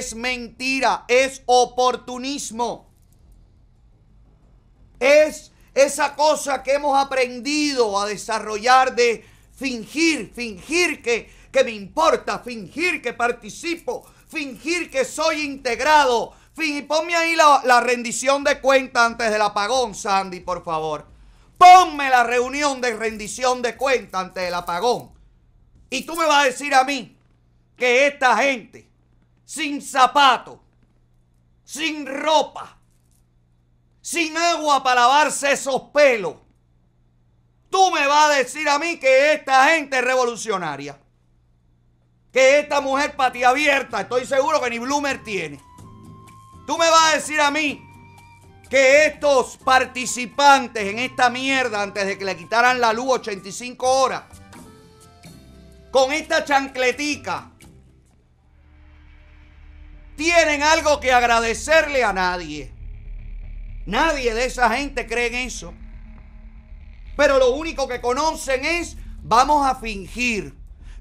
es mentira, es oportunismo. Es esa cosa que hemos aprendido a desarrollar de fingir, fingir que, que me importa, fingir que participo, fingir que soy integrado. Fingir, ponme ahí la, la rendición de cuenta antes del apagón, Sandy, por favor. Ponme la reunión de rendición de cuenta antes del apagón. Y tú me vas a decir a mí que esta gente sin zapato, sin ropa, sin agua para lavarse esos pelos. Tú me vas a decir a mí que esta gente es revolucionaria. Que esta mujer patía abierta, estoy seguro que ni Bloomer tiene. Tú me vas a decir a mí que estos participantes en esta mierda antes de que le quitaran la luz 85 horas, con esta chancletica, tienen algo que agradecerle a nadie. Nadie de esa gente cree en eso. Pero lo único que conocen es vamos a fingir.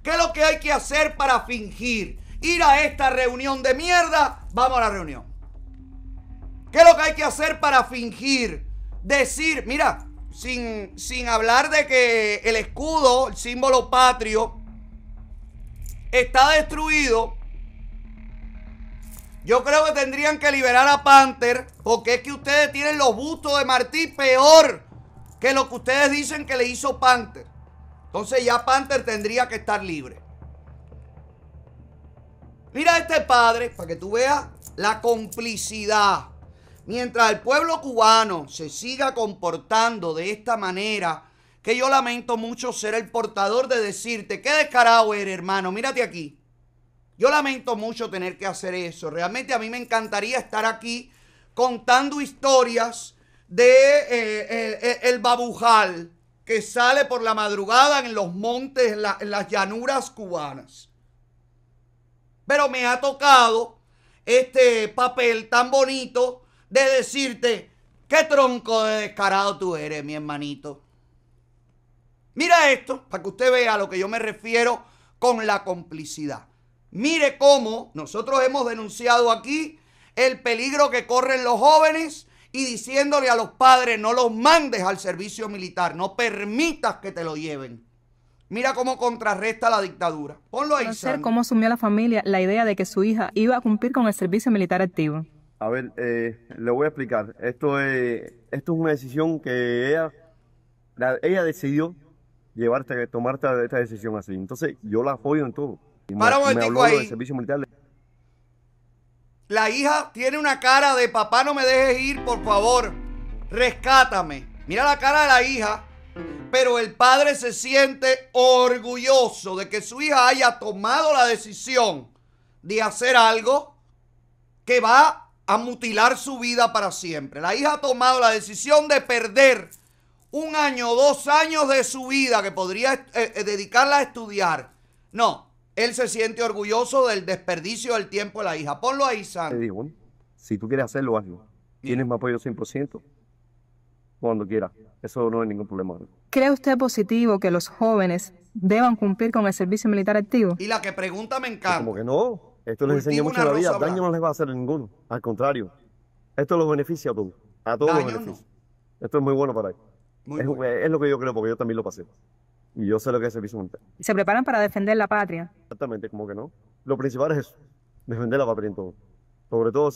¿Qué es lo que hay que hacer para fingir? Ir a esta reunión de mierda, vamos a la reunión. ¿Qué es lo que hay que hacer para fingir? Decir, mira, sin, sin hablar de que el escudo, el símbolo patrio, está destruido yo creo que tendrían que liberar a Panther porque es que ustedes tienen los bustos de Martí peor que lo que ustedes dicen que le hizo Panther. Entonces ya Panther tendría que estar libre. Mira a este padre para que tú veas la complicidad. Mientras el pueblo cubano se siga comportando de esta manera, que yo lamento mucho ser el portador de decirte, qué descarado eres, hermano, mírate aquí. Yo lamento mucho tener que hacer eso. Realmente a mí me encantaría estar aquí contando historias de eh, eh, eh, el, babujal que sale por la madrugada en los montes, en, en las llanuras cubanas. Pero me ha tocado este papel tan bonito de decirte, qué tronco de descarado tú eres, mi hermanito. Mira esto, para que usted vea a lo que yo me refiero con la complicidad. Mire cómo nosotros hemos denunciado aquí el peligro que corren los jóvenes y diciéndole a los padres, no los mandes al servicio militar, no permitas que te lo lleven. Mira cómo contrarresta la dictadura. Ponlo ahí. cómo asumió la familia la idea de que su hija iba a cumplir con el servicio militar activo. A ver, eh, le voy a explicar. Esto es, esto es una decisión que ella, ella decidió llevarte, tomar esta decisión así. Entonces, yo la apoyo en todo. La hija tiene una cara de papá, no me dejes ir, por favor. Rescátame. Mira la cara de la hija. Pero el padre se siente orgulloso de que su hija haya tomado la decisión de hacer algo que va a mutilar su vida para siempre. La hija ha tomado la decisión de perder un año dos años de su vida que podría eh, eh, dedicarla a estudiar. No, él se siente orgulloso del desperdicio del tiempo de la hija. Ponlo ahí, San. Le digo, si tú quieres hacerlo, hazlo. Tienes mi apoyo 100% cuando quiera. Eso no es ningún problema. ¿Cree usted positivo que los jóvenes deban cumplir con el servicio militar activo? Y la que pregunta me encanta. Como que no. Esto les enseña mucho la vida. Daño no les va a hacer ninguno. Al contrario. Esto los beneficia a todos. A todos los Esto es muy bueno para ellos. es, lo que yo creo porque yo también lo pasé. Y yo sé lo que es el y ¿Se preparan para defender la patria? Exactamente, como que no. Lo principal es eso, defender la patria en todo. Sobre todo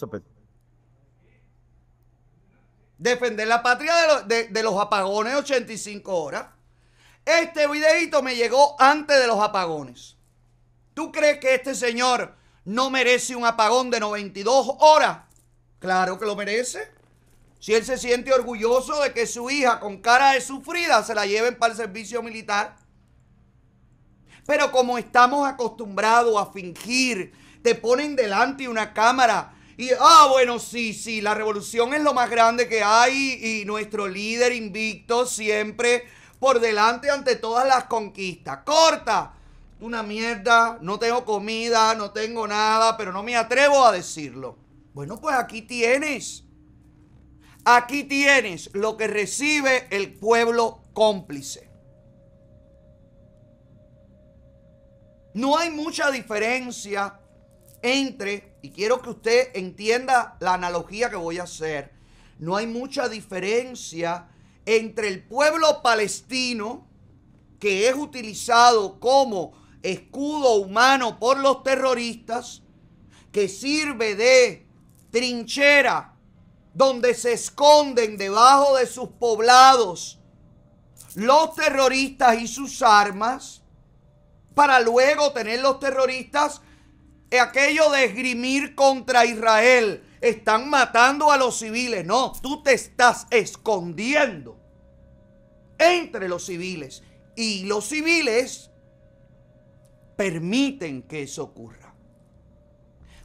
Defender la patria de, de los apagones 85 horas. Este videito me llegó antes de los apagones. ¿Tú crees que este señor no merece un apagón de 92 horas? Claro que lo merece. Si él se siente orgulloso de que su hija con cara de sufrida se la lleven para el servicio militar. Pero como estamos acostumbrados a fingir, te ponen delante una cámara y, ah, bueno, sí, sí, la revolución es lo más grande que hay y nuestro líder invicto siempre por delante ante todas las conquistas. Corta, una mierda, no tengo comida, no tengo nada, pero no me atrevo a decirlo. Bueno, pues aquí tienes Aquí tienes lo que recibe el pueblo cómplice. No hay mucha diferencia entre, y quiero que usted entienda la analogía que voy a hacer, no hay mucha diferencia entre el pueblo palestino, que es utilizado como escudo humano por los terroristas, que sirve de trinchera donde se esconden debajo de sus poblados los terroristas y sus armas, para luego tener los terroristas aquello de esgrimir contra Israel. Están matando a los civiles. No, tú te estás escondiendo entre los civiles. Y los civiles permiten que eso ocurra.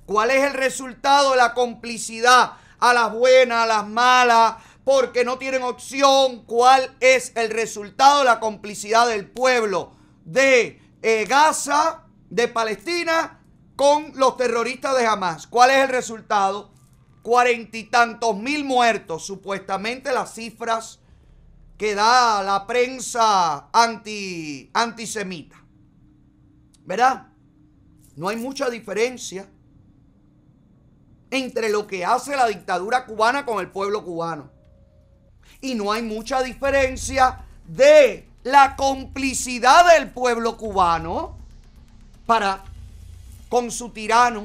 ¿Cuál es el resultado de la complicidad a las buenas, a las malas, porque no tienen opción. ¿Cuál es el resultado? La complicidad del pueblo de eh, Gaza, de Palestina, con los terroristas de Hamas. ¿Cuál es el resultado? Cuarenta y tantos mil muertos, supuestamente las cifras que da la prensa anti, antisemita. ¿Verdad? No hay mucha diferencia entre lo que hace la dictadura cubana con el pueblo cubano. Y no hay mucha diferencia de la complicidad del pueblo cubano para con su tirano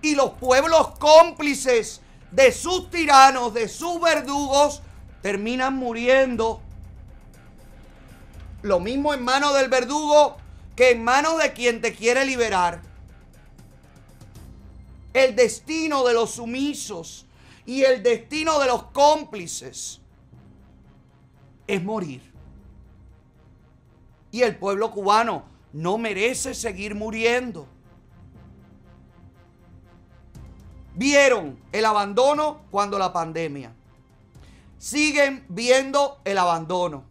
y los pueblos cómplices de sus tiranos, de sus verdugos, terminan muriendo. Lo mismo en manos del verdugo que en manos de quien te quiere liberar el destino de los sumisos y el destino de los cómplices es morir. Y el pueblo cubano no merece seguir muriendo. Vieron el abandono cuando la pandemia. Siguen viendo el abandono.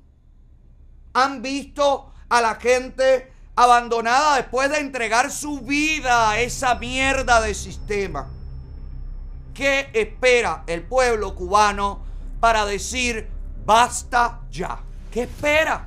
Han visto a la gente abandonada después de entregar su vida a esa mierda de sistema. ¿Qué espera el pueblo cubano para decir basta ya? ¿Qué espera?